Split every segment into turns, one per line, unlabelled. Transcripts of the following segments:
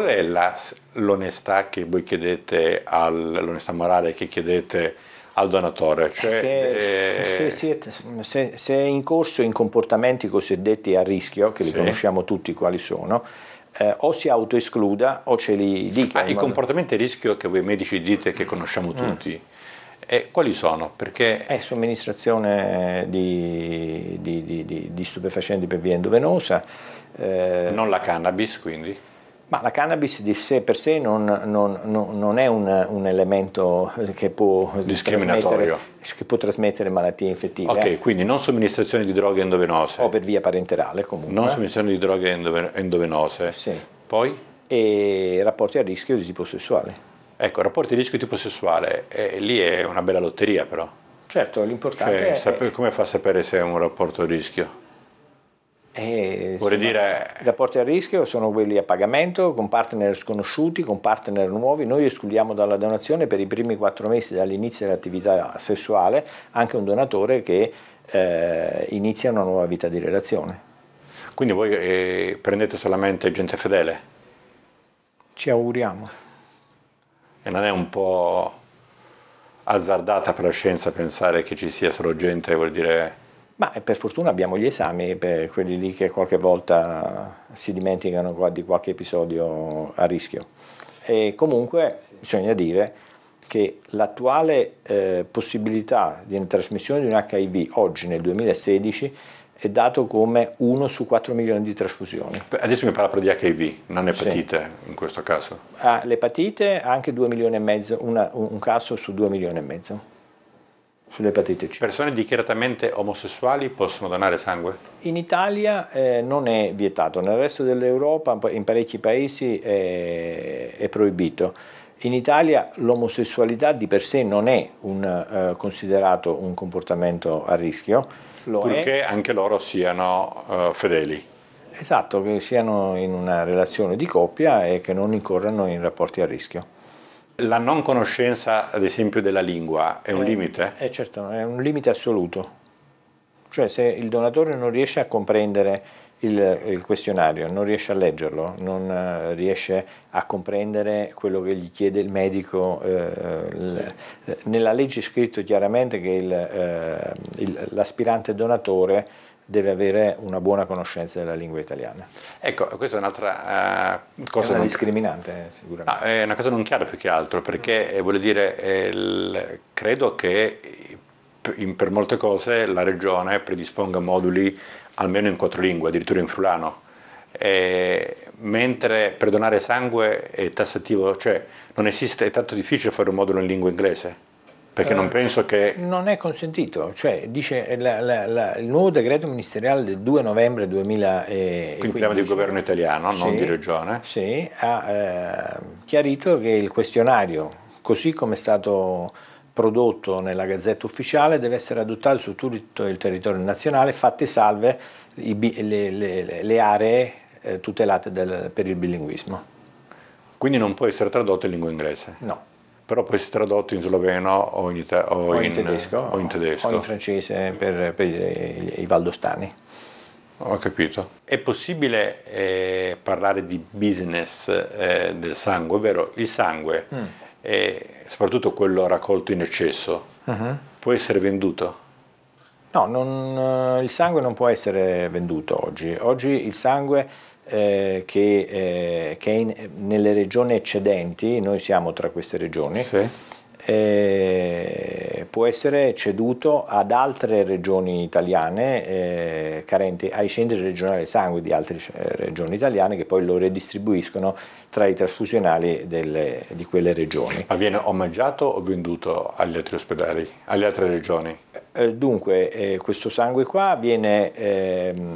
qual è la, l'onestà che voi chiedete, al, l'onestà morale che chiedete al donatore? Cioè, che, eh...
se, se, se, è in corso in comportamenti cosiddetti a rischio, che li sì. conosciamo tutti quali sono, eh, o si autoescluda o ce li dica. Ah, I modo... comportamenti a rischio che voi medici dite che conosciamo mm. tutti. Mm. E quali sono? Perché... È somministrazione di, di, di, di stupefacenti per via endovenosa. Eh... Non la cannabis quindi? Ma la cannabis di sé per sé non, non, non è un, un, elemento che può discriminatorio che può trasmettere malattie infettive. Ok, eh. quindi
non somministrazione di droghe endovenose. O per via parenterale comunque. Non somministrazione di droghe endove- endovenose. Sì.
Poi? E rapporti a rischio di tipo sessuale.
Ecco, rapporti a rischio di tipo sessuale, eh, lì è una bella lotteria però.
Certo, l'importante cioè, è... Come fa a sapere se è un rapporto a rischio? Eh, Vuol dire... I rapporti a rischio sono quelli a pagamento, con partner sconosciuti, con partner nuovi. Noi escludiamo dalla donazione per i primi quattro mesi dall'inizio dell'attività sessuale anche un donatore che eh, inizia una nuova vita di relazione. Quindi voi eh, prendete solamente gente fedele? Ci auguriamo.
E non è un po' azzardata per la scienza pensare che ci sia solo
gente, vuol dire ma eh, per fortuna abbiamo gli esami per quelli lì che qualche volta si dimenticano di qualche episodio a rischio. E comunque bisogna dire che l'attuale eh, possibilità di trasmissione di un HIV oggi nel 2016 è dato come 1 su 4 milioni di trasfusioni.
Adesso mi parla di HIV, non epatite sì. in questo caso.
Ah, l'epatite ha anche 2 milioni e mezzo, una, un caso su 2 milioni e mezzo sull'epatite C. Persone dichiaratamente omosessuali possono donare sangue? In Italia eh, non è vietato, nel resto dell'Europa, in parecchi paesi è, eh, è proibito. In Italia l'omosessualità di per sé non è un, eh, considerato un comportamento a rischio.
Lo Purché è... anche loro siano eh, fedeli.
Esatto, che siano in una relazione di coppia e che non incorrano in rapporti a rischio.
La non conoscenza, ad esempio, della lingua è un eh, limite?
Eh, certo, è un limite assoluto. Cioè se il donatore non riesce a comprendere il, il questionario, non riesce a leggerlo, non eh, riesce a comprendere quello che gli chiede il medico, eh, sì. Eh, nella legge è scritto chiaramente che il, eh, il, l'aspirante donatore deve avere una buona conoscenza della lingua italiana.
Ecco, questa è un'altra uh, cosa. È una discriminante, eh, sicuramente. No, ah, è una cosa non chiara più che altro, perché eh, vuol dire, eh, il, credo che eh, in, per molte cose la regione predisponga moduli almeno in quattro lingue, addirittura in frulano. Eh, mentre per donare sangue è tassativo, cioè non esiste, è tanto difficile fare un modulo in lingua inglese perché non eh, penso che...
Non è consentito, cioè dice la, la, la, il nuovo decreto ministeriale del 2 novembre 2015... Quindi parliamo di
governo italiano, sì, non di regione.
Sì, ha eh, chiarito che il questionario, così come è stato prodotto nella gazzetta ufficiale, deve essere adottato su tutto il territorio nazionale, fatte salve i, le, le, le, aree eh, tutelate del, per il bilinguismo.
Quindi non può essere tradotto in lingua inglese? No però poi si è tradotto in sloveno o in, ita- o o in, in tedesco, o in tedesco. O in
francese per, per i, i valdostani. Ho capito.
È possibile eh, parlare di business eh, del sangue, ovvero il sangue, mm. e soprattutto quello raccolto in eccesso, mm-hmm. può essere venduto?
No, non, eh, il sangue non può essere venduto oggi. Oggi il sangue eh, che, eh, che in, nelle regioni eccedenti, noi siamo tra queste regioni, sì eh, può essere ceduto ad altre regioni italiane eh, carenti, ai centri regionali sangue di altre eh, regioni italiane che poi lo redistribuiscono tra i trasfusionali delle, di quelle regioni.
Ma viene omaggiato o venduto agli altri ospedali, alle altre regioni?
Eh, dunque, eh, questo sangue qua viene, ehm,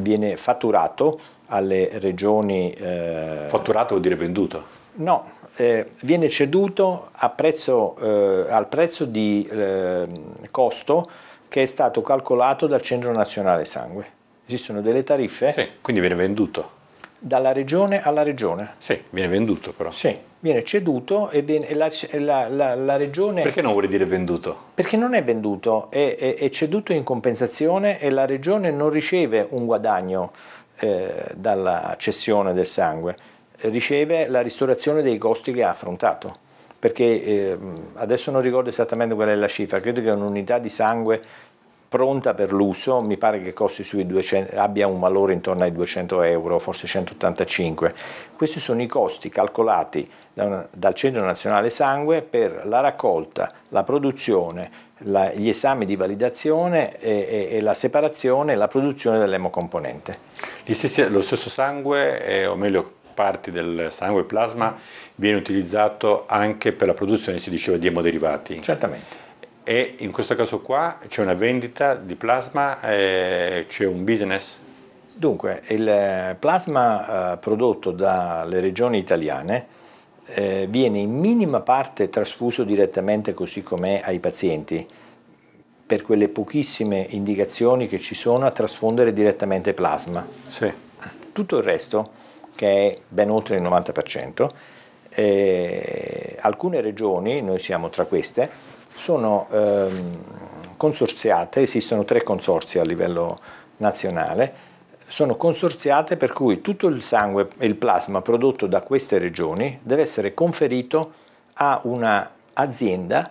viene fatturato alle regioni... Eh, fatturato vuol dire venduto? No, eh, viene ceduto prezzo, eh, al prezzo di eh, costo che è stato calcolato dal Centro Nazionale Sangue. Esistono delle tariffe. Sì, quindi viene venduto. Dalla regione alla regione. Sì, viene venduto però. Sì, viene ceduto e, viene, e la, la, la, la, regione... Perché non vuol dire venduto? Perché non è venduto, è, è, è, ceduto in compensazione e la regione non riceve un guadagno eh, dalla cessione del sangue eh, riceve la ristorazione dei costi che ha affrontato perché eh, adesso non ricordo esattamente qual è la cifra, credo che un'unità di sangue pronta per l'uso mi pare che costi sui 200, abbia un valore intorno ai 200 euro, forse 185. Questi sono i costi calcolati da una, dal Centro Nazionale Sangue per la raccolta, la produzione, la, gli esami di validazione e, e, e, la separazione e la produzione dell'emocomponente.
Stessi, lo stesso sangue, è, o meglio parti del sangue e plasma viene utilizzato anche per la produzione, si diceva, di emoderivati. Certamente. E in questo caso qua c'è una vendita di plasma, eh, c'è un business? Dunque,
il eh, plasma eh, prodotto dalle regioni italiane eh, viene in minima parte trasfuso direttamente così com'è ai pazienti per quelle pochissime indicazioni che ci sono a trasfondere direttamente plasma. Sì. Tutto il resto che è ben oltre il 90%. Eh, alcune regioni, noi siamo tra queste, sono ehm, consorziate, esistono tre consorzi a livello nazionale, sono consorziate per cui tutto il sangue e il plasma prodotto da queste regioni deve essere conferito a un'azienda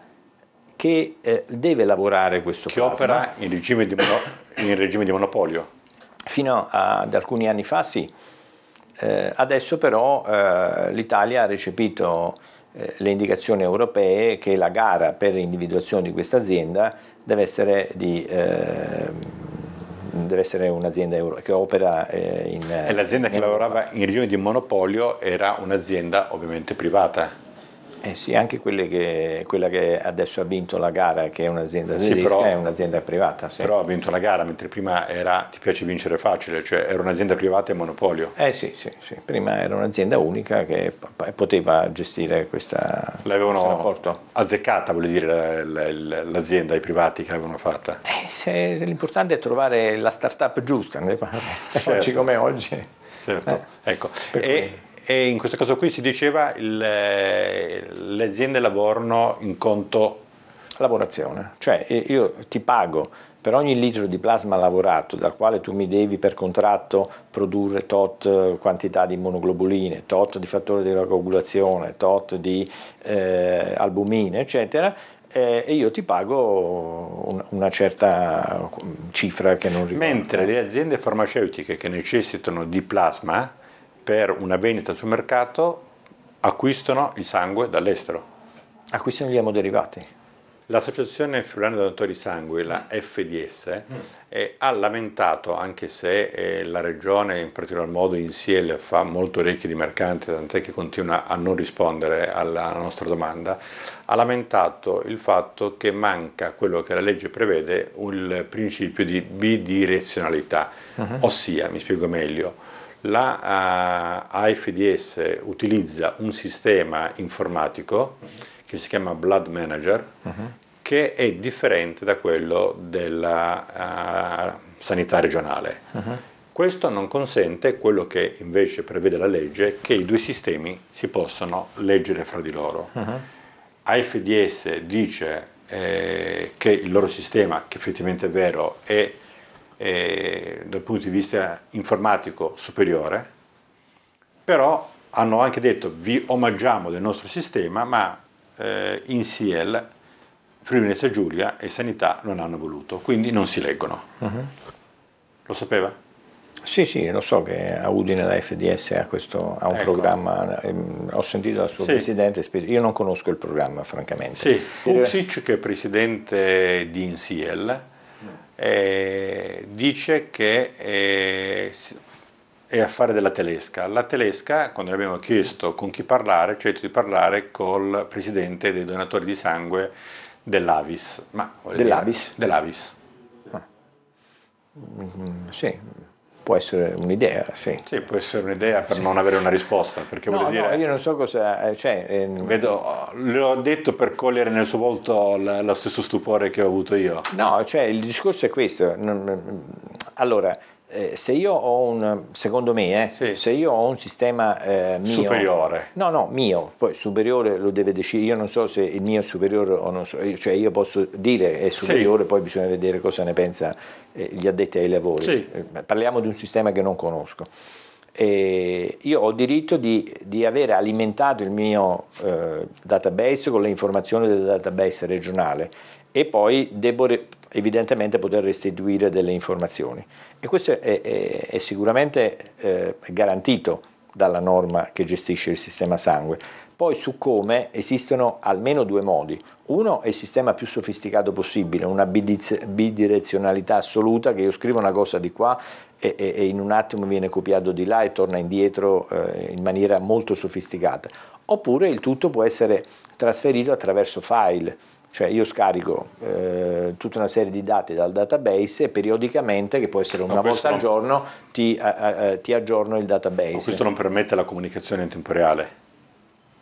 che eh, deve lavorare questo che plasma. Che opera in regime, mono, in regime, di monopolio? Fino ad alcuni anni fa sì, eh, adesso però eh, l'Italia ha recepito eh, le indicazioni europee che la gara per l'individuazione di questa azienda deve essere, ehm, essere un'azienda che opera
eh, in... E l'azienda che lavorava in regioni di monopolio era un'azienda ovviamente privata?
Eh sì, anche che, quella che adesso ha vinto la gara, che è un'azienda sì, però, è un'azienda privata. Sì. Però ha vinto la gara, mentre prima era, ti piace vincere facile, cioè era un'azienda privata e monopolio. Eh sì, sì, sì. prima era un'azienda unica che poteva gestire questa, L'avevano questo azzeccata, voglio dire, l'azienda, i privati
che l'avevano fatta.
Eh, se, se l'importante è trovare la start-up giusta, certo. oggi come oggi.
Certo, eh. ecco. E, e in questo caso qui si diceva
le, eh, le aziende lavorano in conto lavorazione, cioè io ti pago per ogni litro di plasma lavorato dal quale tu mi devi per contratto produrre tot eh, quantità di monoglobuline, tot di fattore di coagulazione, tot di eh, albumine, eccetera, eh, e io ti pago una certa mm, cifra che non riguarda. Mentre le aziende farmaceutiche che
necessitano di plasma per una vendita sul mercato acquistano il sangue dall'estero. Acquistano gli emoderivati. L'associazione friulana donatori sangue, la FDS, mm. eh, ha lamentato, anche se eh, la regione, in particolar modo in Siel, fa molto orecchie di mercanti, tant'è che continua a non rispondere alla nostra domanda, ha lamentato il fatto che manca quello che la legge prevede, il principio di bidirezionalità, mm -hmm. ossia, mi spiego meglio, la uh, eh, AFDS utilizza un sistema informatico che si chiama Blood Manager, uh-huh. che è differente da quello della uh, sanità regionale. Uh-huh. Questo non consente quello che invece prevede la legge, che i due sistemi si possano leggere fra di loro. Uh-huh. Mhm. AFDS dice eh, che il loro sistema, che effettivamente è vero, è eh, dal punto di vista informatico superiore, però hanno anche detto vi omaggiamo del nostro sistema, ma eh, in CL Friuli Giulia e Sanità
non hanno voluto, quindi non si leggono. Uh-huh. Lo sapeva? Sì, sì, lo so che a Udine la FDS ha, questo, ha un ecco. programma, ehm, ho sentito la sua sì. presidente, io non conosco il programma francamente. Sì,
Pusic che è presidente di INSIEL, eh, dice che eh, è affare della telesca. La telesca, quando gli abbiamo chiesto con chi parlare, ci ha detto di parlare col presidente dei donatori di sangue dell'Avis.
Ma, dell'Avis? Dell'Avis. Ah. Mm, sì, può essere un'idea, sì. Sì, può essere un'idea
per sì. non avere una risposta, perché no, dire... No,
io non so cosa... Eh, cioè, ehm... Vedo, le ho detto per cogliere nel suo volto l- lo stesso stupore che ho avuto io. No, cioè, il discorso è questo. Allora, eh, se io ho un, secondo me, eh, sì. se io ho un sistema eh, mio, superiore, no, no, mio, poi superiore lo deve decidere. Io non so se il mio è superiore o non so, cioè io posso dire è superiore, sì. poi bisogna vedere cosa ne pensa eh, gli addetti ai lavori. Sì. Eh, parliamo di un sistema che non conosco. E io ho il diritto di, di aver alimentato il mio eh, database con le informazioni del database regionale e poi devo evidentemente poter restituire delle informazioni. E questo è, è, è sicuramente eh, garantito dalla norma che gestisce il sistema sangue. Poi su come esistono almeno due modi. Uno è il sistema più sofisticato possibile, una bidirezionalità assoluta che io scrivo una cosa di qua e, e, e in un attimo viene copiato di là e torna indietro eh, in maniera molto sofisticata. Oppure il tutto può essere trasferito attraverso file cioè io scarico eh, tutta una serie di dati dal database e periodicamente, che può essere una no, volta al giorno, ti, a, eh, a, eh, eh, ti aggiorno il database. Ma questo non
permette la comunicazione in tempo reale?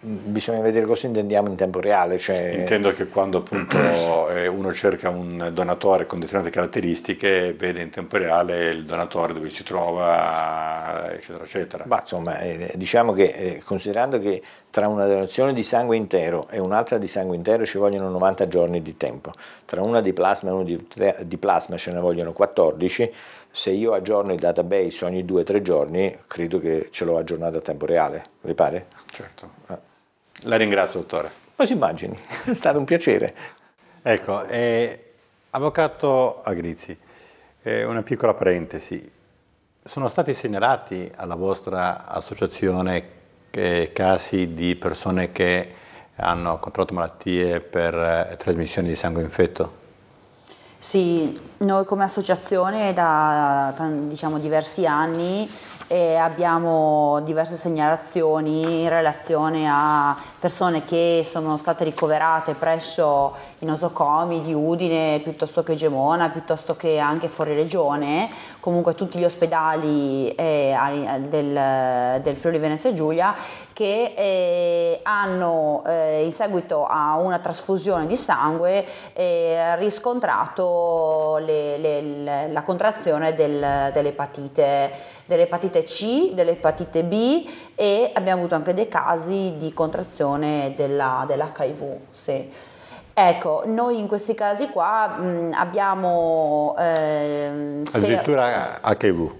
bisogna vedere cosa intendiamo in tempo reale. Cioè... Intendo
che quando appunto eh, uno cerca un
donatore con determinate caratteristiche, vede in tempo reale il donatore dove si trova, eccetera, eccetera. Ma insomma, eh, diciamo che eh, considerando che tra una donazione di sangue intero e un'altra di sangue intero ci vogliono 90 giorni di tempo, tra una di plasma e una di plasma ce ne vogliono 14, se io aggiorno il database ogni 2-3 giorni, credo che ce l'ho aggiornato a tempo reale, vi pare? Certo. Ah.
La ringrazio, dottore.
Ma si immagini,
è stato un piacere. Ecco, eh, avvocato Agrizzi, eh, una piccola parentesi. Sono stati segnalati alla vostra associazione eh, casi di persone che hanno contratto malattie per eh, trasmissione di sangue infetto?
Sì, noi come associazione da diciamo, diversi anni e abbiamo diverse segnalazioni in relazione a persone che sono state ricoverate presso i nosocomi di Udine piuttosto che Gemona, piuttosto che anche fuori regione, comunque tutti gli ospedali eh, del, del, Friuli Venezia Giulia che eh, hanno eh, in seguito a una trasfusione di sangue eh, riscontrato le, le, la contrazione del, dell'epatite dell'epatite C, dell'epatite B e abbiamo avuto anche dei casi di contrazione della, dell'HIV. Sì. Ecco, noi in questi casi qua mh, abbiamo... Eh, Addirittura se... HIV.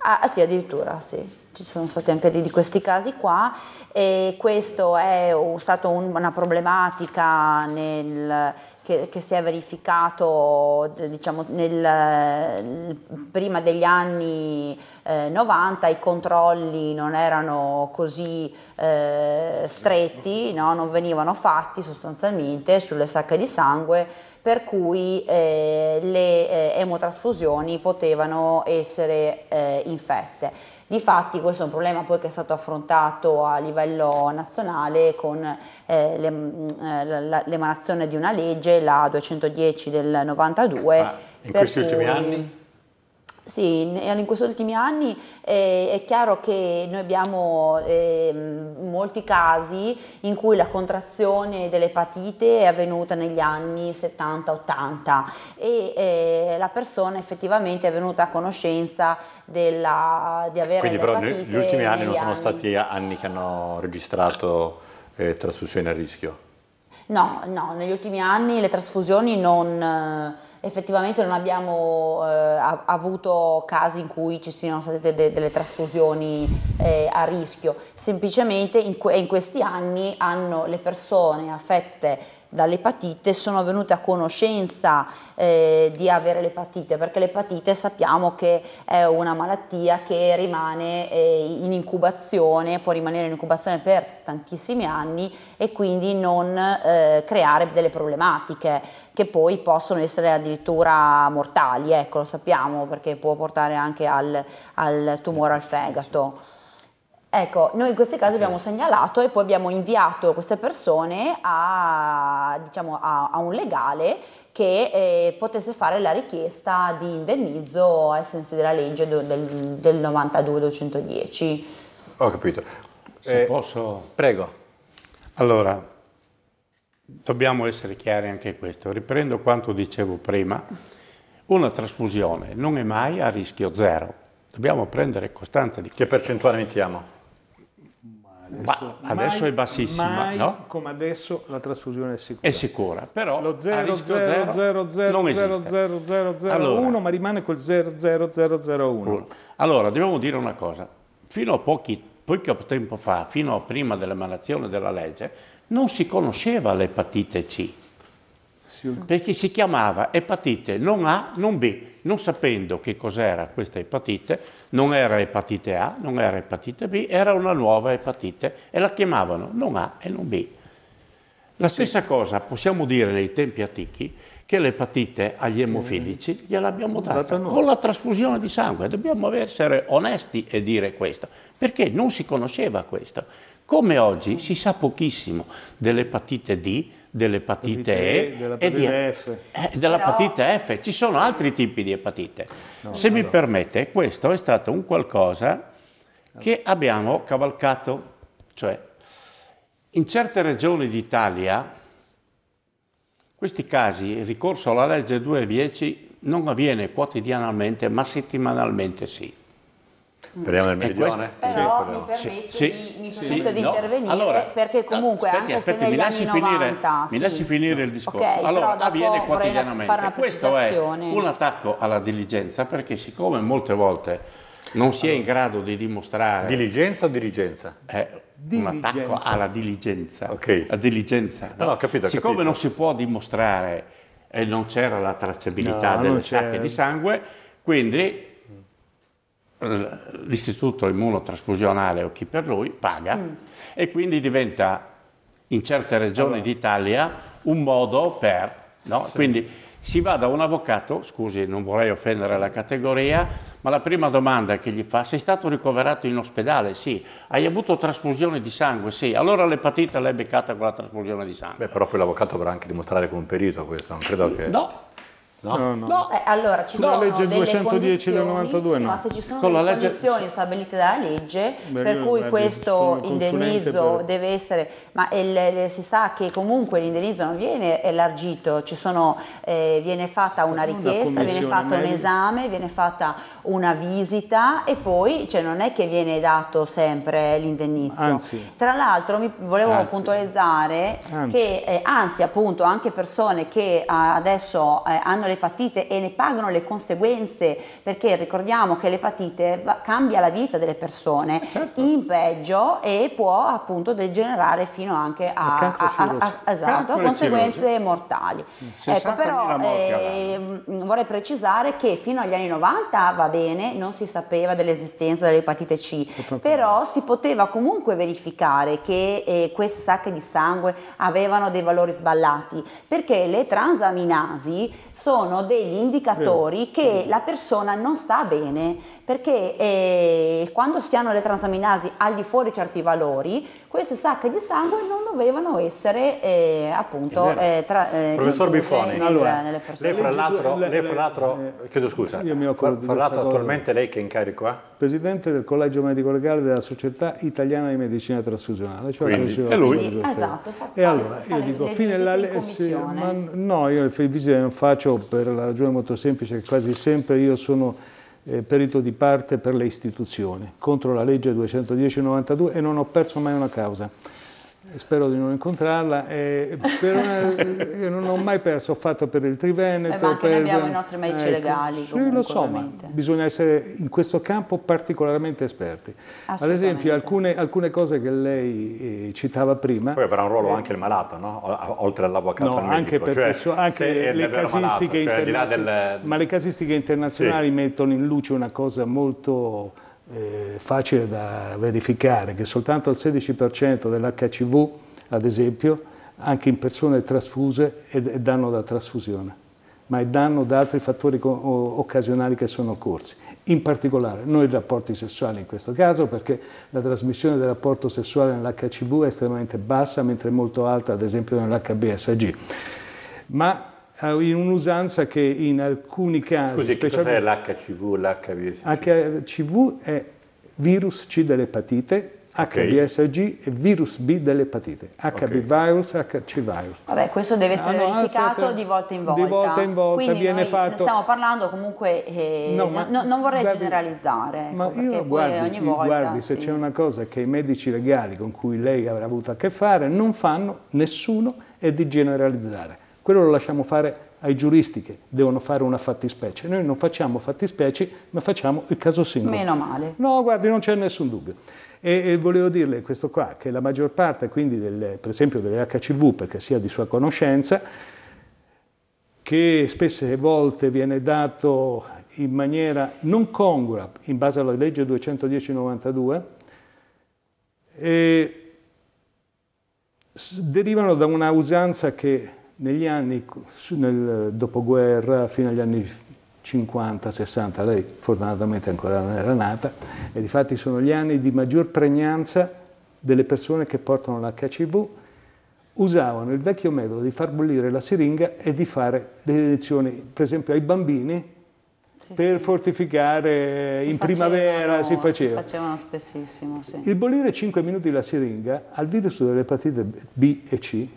Ah sì, addirittura sì ci sono stati anche di, di questi casi qua e questa è stata un, una problematica nel, che, che, si è verificato diciamo, nel, prima degli anni eh, 90 i controlli non erano così eh, stretti, no? non venivano fatti sostanzialmente sulle sacche di sangue per cui eh, le eh, emotrasfusioni potevano essere eh, infette. Difatti questo è un problema poi che è stato affrontato a livello nazionale con eh, le, mm, eh, l'emanazione di una legge, la 210 del 92. Ma in questi cui, ultimi anni? Sì, in, questi ultimi anni eh, è chiaro che noi abbiamo eh, molti casi in cui la contrazione dell'epatite è avvenuta negli anni 70-80 e eh, la persona effettivamente è venuta a conoscenza della, di avere Quindi però gli ultimi anni non sono anni. stati
anni che hanno registrato eh, trasfusioni a rischio?
No, no, negli ultimi anni le trasfusioni non effettivamente non abbiamo eh, avuto casi in cui ci siano state de- delle trasfusioni eh, a rischio, semplicemente in, que- in questi anni hanno le persone affette dall'epatite sono venute a conoscenza eh, di avere l'epatite perché l'epatite sappiamo che è una malattia che rimane eh, in incubazione, può rimanere in incubazione per tantissimi anni e quindi non eh, creare delle problematiche che poi possono essere addirittura mortali, ecco lo sappiamo perché può portare anche al, al tumore al fegato. Ecco, noi in questi casi abbiamo segnalato e poi abbiamo inviato queste persone a, diciamo, a, a un legale che eh, potesse fare la richiesta di indennizzo ai sensi della legge do, del, del 92-210.
Ho capito. Se eh, posso... Prego. Allora, dobbiamo essere chiari anche questo. Riprendo quanto dicevo prima. Una trasfusione non è mai a rischio zero. Dobbiamo prendere costanza di questo. Che percentuale mettiamo? adesso, Ma adesso mai, è bassissima, mai no? come
adesso la trasfusione è sicura. È sicura, però lo 0,0000001 ma rimane col 00001.
Allora, dobbiamo dire una cosa, fino a pochi, poco tempo fa, fino a prima dell'emanazione della legge, non si conosceva l'epatite C perché si chiamava epatite non A, non B, non sapendo che cos'era questa epatite, non era epatite A, non era epatite B, era una nuova epatite e la chiamavano non A e non B. La stessa sì. cosa possiamo dire nei tempi antichi che l'epatite agli emofilici eh. gliel'abbiamo data, data con la trasfusione di sangue. Dobbiamo essere onesti e dire questo, perché non si conosceva questo. Come oggi sì. si sa pochissimo dell'epatite D, dell'epatite E e di, eh, dell'epatite Però... F. Ci sono altri tipi di epatite. No, Se no, mi no. permette, questo è stato un qualcosa che abbiamo cavalcato. Cioè, in certe regioni d'Italia, questi casi, il ricorso alla legge 210 non avviene quotidianamente, ma settimanalmente sì. Mm. Parliamo del meridione?
Però sì, mi
permetto sì, di, mi permetto sì, di no. intervenire allora, perché comunque aspetti, anche aspetti, se negli anni finire, 90... Mi lasci finire il discorso. Okay, allora, avviene quotidianamente. Questo è un attacco alla diligenza perché siccome molte volte non si è in grado di dimostrare... Diligenza o dirigenza? Eh, diligenza. un attacco alla diligenza. Ok. La diligenza. No? No, capito, siccome capito. non si può dimostrare e non c'era la tracciabilità delle sacche di sangue, quindi l'istituto immunotrasfusionale o chi per lui paga mm. e quindi diventa in certe regioni allora. d'Italia un modo per... No? Sì. Quindi si va da un avvocato, scusi non vorrei offendere la categoria, ma la prima domanda che gli fa, sei stato ricoverato in ospedale? Sì. Hai avuto trasfusione di sangue? Sì. Allora l'epatite l'hai beccata con la trasfusione di sangue.
Beh, però poi l'avvocato dovrà anche dimostrare con un perito questo, non credo che... No,
No, no, no.
no eh, allora ci sono la legge 210 del 92, no. Ma se ci sono con delle legge... condizioni stabilite dalla legge Beh, per cui beh, questo indennizzo per... deve essere, ma il, si sa che comunque l'indennizzo non viene elargito, ci sono, eh, viene fatta una richiesta, una viene fatto meglio. un esame, viene fatta una visita e poi cioè, non è che viene dato sempre l'indennizzo. Anzi. Tra l'altro volevo anzi. puntualizzare anzi. che eh, anzi appunto anche persone che eh, adesso eh, hanno l'epatite e ne pagano le conseguenze, perché ricordiamo che l'epatite cambia la vita delle persone eh, certo. in peggio e può appunto degenerare fino anche a, a, a, a esatto, conseguenze cirosi. mortali. Ecco, però eh, vorrei precisare che fino agli anni 90 va bene, non si sapeva dell'esistenza dell'epatite C, però si poteva comunque verificare che eh, queste sacche di sangue avevano dei valori sballati, perché le transaminasi sono sono degli indicatori che la persona non sta bene, perché eh, quando si hanno le transaminasi al di fuori certi valori, queste sacche di sangue non dovevano essere eh, appunto eh, tra, eh, Professor Bifoni, nel, allora, nelle Lei fra l'altro,
lei fra l'altro eh, chiedo scusa, io mi occupo fra, l'altro attualmente lei che incarico ha?
Presidente del Collegio Medico Legale della Società Italiana di Medicina Trasfusionale. Cioè Quindi, è lui? esatto. Fa, e allora, fa io dico, fine la commissione. Sì, ma no, io le visite non faccio per la ragione molto semplice che quasi sempre io sono eh, perito di parte per le istituzioni contro la legge 210-92 e non ho perso mai una causa spero di non incontrarla, eh, una, non ho mai perso, ho fatto per il Triveneto. Eh, ma anche per, abbiamo i nostri medici ecco, legali. Sì, comunque, lo so, ma bisogna essere in questo campo particolarmente esperti. Ad esempio, alcune, alcune, cose che lei eh, citava prima. Poi avrà un ruolo eh, anche il malato, no? oltre all'avvocato. No, al anche perché cioè, anche le casistiche, malato, cioè, del... ma le casistiche internazionali sì. mettono in luce una cosa molto eh, facile da verificare che soltanto il 16% dell'HCV, ad esempio, anche in persone trasfuse è, danno da trasfusione, ma è danno da altri fattori occasionali che sono occorsi. In particolare, non i rapporti sessuali in questo caso, perché la trasmissione del rapporto sessuale nell'HCV è estremamente bassa, mentre è molto alta, ad esempio, nell'HBSG. Ma Ah, in un'usanza che in alcuni casi... Scusi, che cos'è
l'HCV, l'HVSG?
HCV è virus C dell'epatite, HBSG e virus B dell'epatite, HB virus, HC virus.
Vabbè, questo deve essere ah, verificato no, di volta in volta. Di volta in volta Quindi viene fatto. stiamo parlando comunque, eh, no, ma, no, non vorrei guardi, generalizzare. Ma ecco, io guardi, ogni volta, guardi se sì.
c'è una cosa che i medici legali con cui lei avrà avuto a che fare non fanno nessuno è di generalizzare quello lo lasciamo fare ai giuristi che devono fare una fattispecie. Noi non facciamo fattispecie, ma facciamo il caso singolo. Meno male. No, guardi, non c'è nessun dubbio. E, e, volevo dirle questo qua, che la maggior parte, quindi, delle, per esempio delle HCV, perché sia di sua conoscenza, che spesse volte viene dato in maniera non congrua, in base alla legge 210-92, derivano da una usanza che negli anni, nel dopoguerra, fino agli anni 50, 60, lei fortunatamente ancora non era nata, e difatti sono gli anni di maggior pregnanza delle persone che portano l'HCV, usavano il vecchio metodo di far bollire la siringa e di fare le lezioni, per esempio ai bambini, per fortificare si in facevano, primavera si faceva. Si
facevano spessissimo, sì. Il
bollire 5 minuti la siringa al virus dell'epatite B e C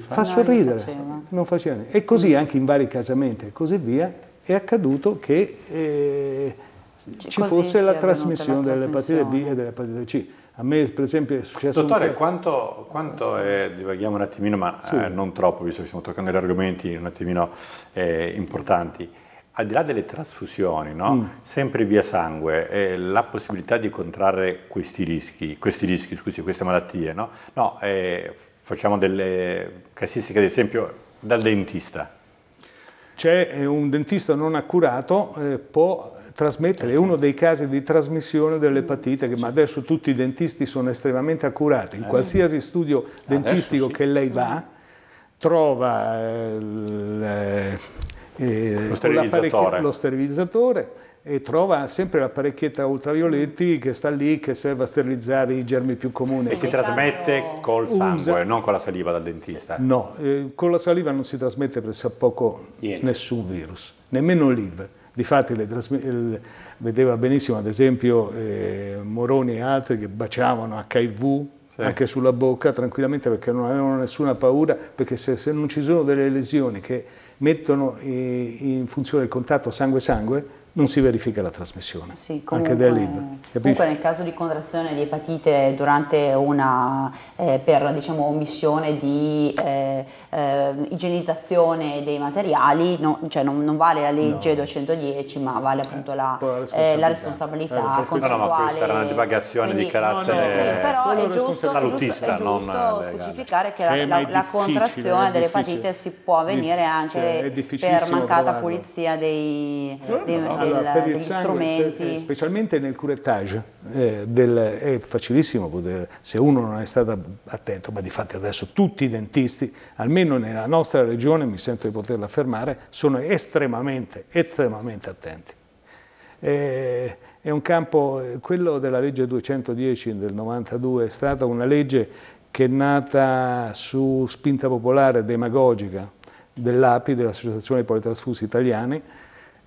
fa, fa sorridere, faceva. non faceva niente. E così mm. anche in vari casamenti e così via è accaduto che eh, cioè, ci fosse la trasmissione, la trasmissione delle patite B e delle patite C. A me per esempio è successo... Dottore, un... quanto, quanto
è, divaghiamo un attimino, ma eh, sì. eh, non troppo, visto che stiamo toccando gli argomenti un attimino eh, importanti, al di là delle trasfusioni, no? mm. sempre via sangue, eh, la possibilità di contrarre questi rischi, questi rischi scusi, queste malattie, no? No, eh, facciamo delle classistiche, ad esempio, dal dentista.
C'è eh, un dentista non accurato, eh, può trasmettere, è uno dei casi di trasmissione dell'epatite, che, ma adesso tutti i dentisti sono estremamente accurati, in eh. qualsiasi studio dentistico sì. che lei va, trova... Eh, eh eh, lo, sterilizzatore. lo sterilizzatore e trova sempre l'apparecchietta ultravioletti che sta lì che serve a sterilizzare i germi più comuni. E si trasmette
col sangue, Usa. non con la saliva dal dentista? No,
eh, con la saliva non si trasmette pressopoco nessun virus, nemmeno l'IV. Difatti le trasm- vedeva benissimo ad esempio eh, Moroni e altri che baciavano HIV sì. anche sulla bocca tranquillamente perché non avevano nessuna paura, perché se, se non ci sono delle lesioni che mettono eh, in funzione il contatto sangue-sangue non si verifica la trasmissione, sì, comunque, anche del Capisci? Comunque
nel caso di contrazione di epatite durante una, eh, per diciamo, omissione di eh, eh, igienizzazione dei materiali, no, cioè non, non, vale la legge no. 210 ma vale appunto eh, la, eh, la responsabilità, eh, No, no, ma questa era una
divagazione di carattere no, no. Sì, però è giusto, salutista. È giusto, è
specificare che eh, la, la, la contrazione dell'epatite si può avvenire anche per mancata trovare. pulizia dei... dei no, allora, del, degli sangue, eh, strumenti? Per,
specialmente nel curettage eh, del, è facilissimo poter, se uno non è stato attento, ma di fatto adesso tutti i dentisti, almeno nella nostra regione, mi sento di poterlo affermare, sono estremamente, estremamente attenti. Eh, è un campo, eh, quello della legge 210 del 92 è stata una legge che è nata su spinta popolare demagogica dell'API, dell'Associazione dei Politrasfusi Italiani,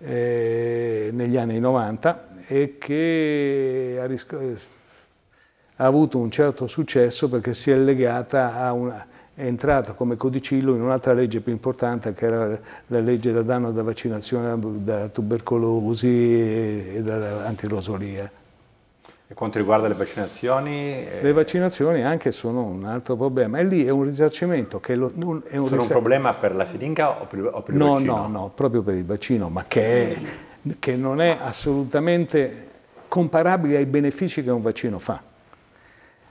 eh, negli anni 90 e che ha, ha, avuto un certo successo perché si è legata a una è entrata come codicillo in un'altra legge più importante che era la legge da danno da vaccinazione da tubercolosi e da antirosolia.
Per quanto riguarda le vaccinazioni? Eh, le
vaccinazioni anche sono un altro problema e lì è un risarcimento che lo, non, è un, sono risar... un
problema per la siringa o per, o per no, il vaccino? No,
no, proprio per il vaccino, ma che, è, che non è assolutamente comparabile ai benefici che un vaccino fa.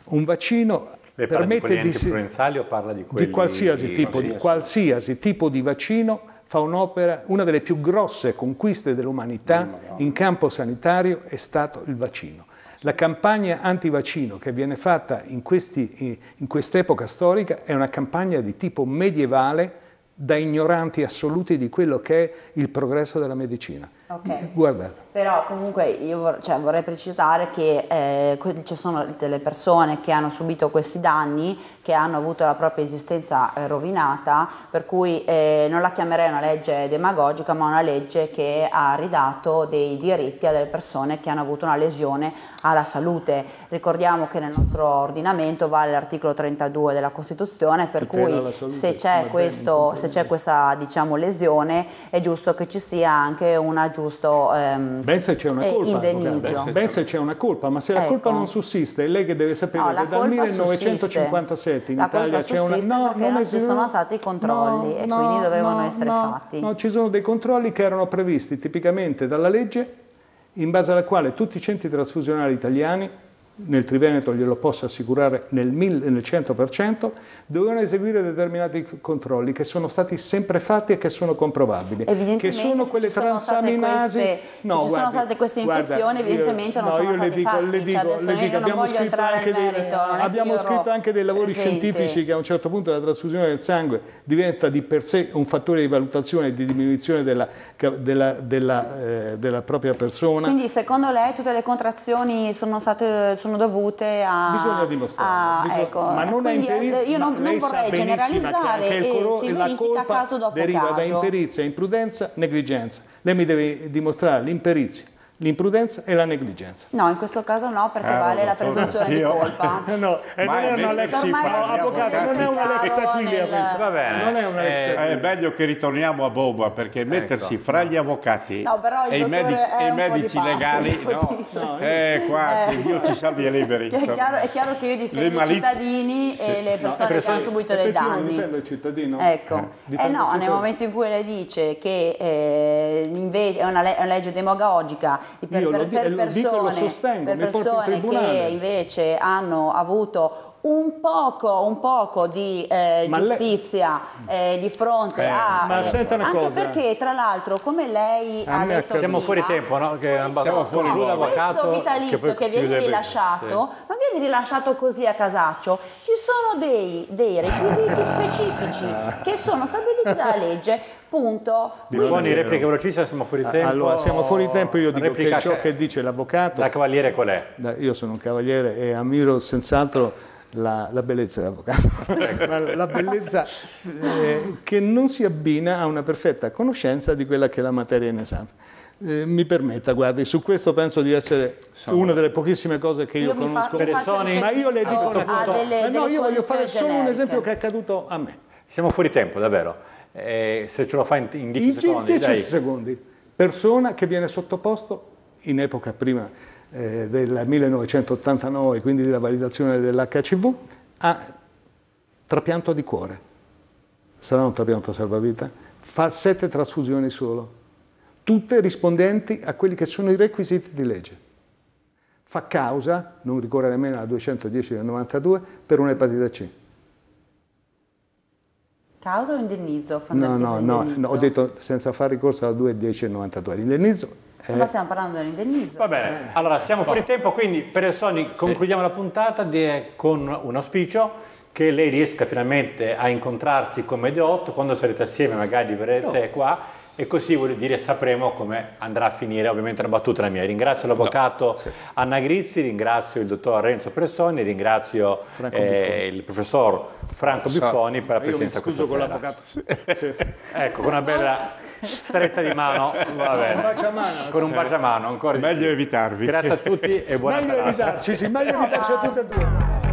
Un vaccino Lei permette di, di, o parla di, quelli, di, qualsiasi, di, tipo, di qualsiasi tipo di vaccino fa un'opera, una delle più grosse conquiste dell'umanità in campo sanitario è stato il vaccino la campagna antivaccino che viene fatta in, eh, in quest'epoca storica è una campagna di tipo medievale da ignoranti assoluti di quello che è il progresso della medicina. Okay. Guardate.
Però comunque io vor cioè, vorrei precisare che eh, ci sono delle persone che hanno subito questi danni, che hanno avuto la propria esistenza eh, rovinata, per cui eh, non la chiamerei una legge demagogica, ma una legge che ha ridato dei diritti a delle persone che hanno avuto una lesione alla salute. Ricordiamo che nel nostro ordinamento vale l'articolo 32 della Costituzione, per cui se c'è, questo, se c'è questa diciamo, lesione è giusto che ci sia anche una giusto ehm,
ben se c'è una colpa, indennizzo. Ben se c'è una colpa, ma se la ecco. colpa non sussiste, è lei che deve sapere no, che dal 1957 in Italia c'è una... No,
non, non ci sono stati controlli no, e no, quindi dovevano no, essere fatti. No, ci sono dei
controlli che erano previsti tipicamente dalla legge in base alla quale tutti i centri trasfusionali italiani nel Triveneto glielo posso assicurare nel, mil, nel 100%, dovevano eseguire determinati controlli che sono stati sempre fatti e che sono comprovabili. Che sono quelle transaminasi. Queste, no, ci guardi, sono state queste infezioni, io, evidentemente non no, sono state dico, fatte. Le cioè,
dico, cioè, le dico, abbiamo scritto, anche, merito, dei, abbiamo scritto anche dei lavori presente. scientifici
che a un certo punto la trasfusione del sangue diventa di per sé un fattore di valutazione e di diminuzione della, della, della, eh, della propria persona. Quindi
secondo lei tutte le contrazioni sono state sono dovute a... Bisogna dimostrare. a, bisogna, ecco, ma non è imperizia. Eh, io non, non vorrei generalizzare che, che la colpa caso dopo deriva caso. da imperizia,
imprudenza, negligenza. Lei mi deve dimostrare l'imperizia L'imprudenza e la negligenza.
No, in questo caso no, perché Caro, ah, vale la presunzione di colpa. no, eh, non, è una lex avvocato, non è una lex
aquilia Va bene.
Non è una eh, lex È meglio che ritorniamo a Boba, perché ecco, mettersi fra no. gli avvocati no, e i, medici, e medici legali, no, no eh, qua, eh. Dio
ci salvi e liberi. È chiaro, è chiaro, che io difendo i cittadini sì. e le persone che hanno subito dei danni. Io difendo il cittadino. Ecco, eh, eh no, nel momento in cui lei dice che eh, è una legge demagogica per, per, per, persone, lo sostengo, per persone che invece hanno avuto un poco, un poco, di eh, giustizia lei... eh, di fronte eh, a... Ma senta una anche cosa. perché tra l'altro come lei a ha detto... Siamo prima, fuori tempo,
no? Che questo, siamo fuori no, questo vitalizio che, che viene rilasciato
sì vieni rilasciato così a casaccio, ci sono dei, dei requisiti specifici che sono stabiliti dalla legge, punto.
Buoni, replica velocissima, siamo fuori tempo. Allora, siamo fuori tempo, io dico che ciò che
dice l'avvocato... La cavaliere qual è? Da, io sono un cavaliere e ammiro senz'altro... La, la, bellezza dell'avvocato, ecco, la, la bellezza eh, che non si abbina a una perfetta conoscenza di quella che è la materia in esame. Eh, mi permetta, guardi, su questo penso di essere Sono... una delle pochissime cose che io, io conosco. Fa, Ma io le dico una cosa. Ah, eh, no, io voglio fare solo un esempio che è accaduto a me.
Siamo fuori tempo, davvero. Eh, se ce lo fa in, in 10 in secondi. In 10
secondi. Persona che viene sottoposto in epoca prima eh, del 1989, quindi della validazione dell'HCV, a trapianto di cuore. Sarà un trapianto salvavita? Fa sette trasfusioni solo tutte rispondenti a quelli che sono i requisiti di legge. Fa causa, non ricorre nemmeno alla 210 del 92, per un'epatite C.
Causa o indennizzo? No, no, no, no, ho
detto senza fare ricorso alla 210 del 92. L'indennizzo eh. Ma stiamo
parlando dell'indennizzo. Va bene,
eh. allora siamo fuori tempo, quindi per il
Sony sì. concludiamo la puntata di, eh, con un auspicio che lei riesca finalmente a incontrarsi con Mediotto, quando sarete assieme magari verrete no. qua e così voglio dire sapremo come andrà a finire ovviamente una battuta la mia ringrazio l'avvocato no, Anna Grizzi ringrazio il dottor Renzo Pressoni ringrazio eh, il professor Franco so, Buffoni per la presenza questa sera io mi scuso con l'avvocato sì, ecco con una bella stretta di mano
va bene con un bacio a mano, con un bacio a mano ancora meglio evitarvi grazie a tutti e buona meglio serata meglio evitarci sì, meglio evitarci
a tutti e due